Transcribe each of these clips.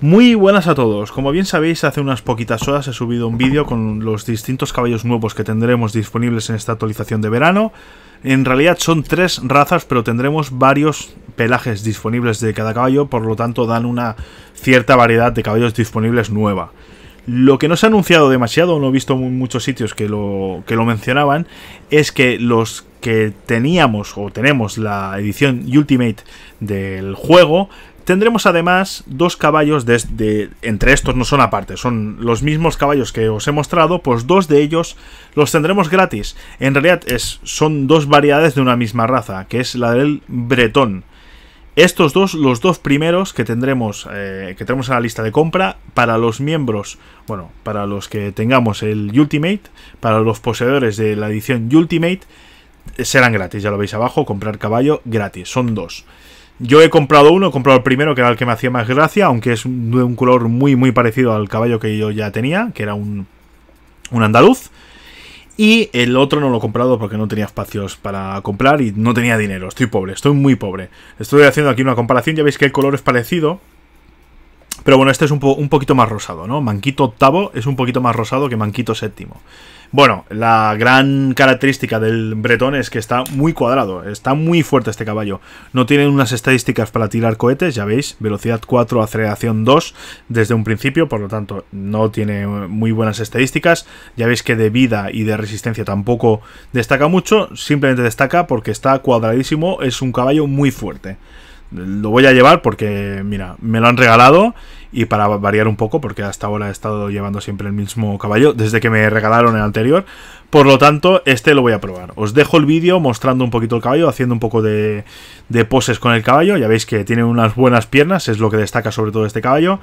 Muy buenas a todos, como bien sabéis hace unas poquitas horas he subido un vídeo con los distintos caballos nuevos que tendremos disponibles en esta actualización de verano En realidad son tres razas pero tendremos varios pelajes disponibles de cada caballo por lo tanto dan una cierta variedad de caballos disponibles nueva lo que no se ha anunciado demasiado, no he visto muchos sitios que lo, que lo mencionaban, es que los que teníamos o tenemos la edición Ultimate del juego Tendremos además dos caballos de, entre estos no son aparte, son los mismos caballos que os he mostrado, pues dos de ellos los tendremos gratis. En realidad es, son dos variedades de una misma raza, que es la del bretón. Estos dos, los dos primeros que tendremos, eh, que tenemos en la lista de compra para los miembros, bueno, para los que tengamos el Ultimate, para los poseedores de la edición Ultimate, serán gratis, ya lo veis abajo, comprar caballo gratis, son dos. Yo he comprado uno, he comprado el primero, que era el que me hacía más gracia, aunque es de un color muy, muy parecido al caballo que yo ya tenía, que era un, un andaluz. Y el otro no lo he comprado porque no tenía espacios para comprar y no tenía dinero. Estoy pobre, estoy muy pobre. Estoy haciendo aquí una comparación, ya veis que el color es parecido, pero bueno, este es un, un poquito más rosado, ¿no? Manquito octavo es un poquito más rosado que Manquito séptimo. Bueno, la gran característica del bretón es que está muy cuadrado, está muy fuerte este caballo. No tiene unas estadísticas para tirar cohetes, ya veis, velocidad 4, aceleración 2 desde un principio, por lo tanto no tiene muy buenas estadísticas. Ya veis que de vida y de resistencia tampoco destaca mucho, simplemente destaca porque está cuadradísimo, es un caballo muy fuerte lo voy a llevar porque, mira, me lo han regalado y para variar un poco, porque hasta ahora he estado llevando siempre el mismo caballo desde que me regalaron el anterior. Por lo tanto, este lo voy a probar. Os dejo el vídeo mostrando un poquito el caballo, haciendo un poco de, poses con el caballo. Ya veis que tiene unas buenas piernas, es lo que destaca sobre todo este caballo.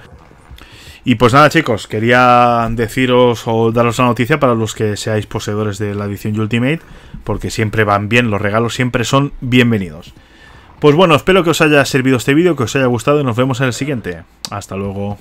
Y pues nada chicos, quería deciros o daros la noticia para los que seáis poseedores de la edición Ultimate, porque siempre van bien, los regalos siempre son bienvenidos. Pues bueno, espero que os haya servido este vídeo, que os haya gustado y nos vemos en el siguiente. Hasta luego.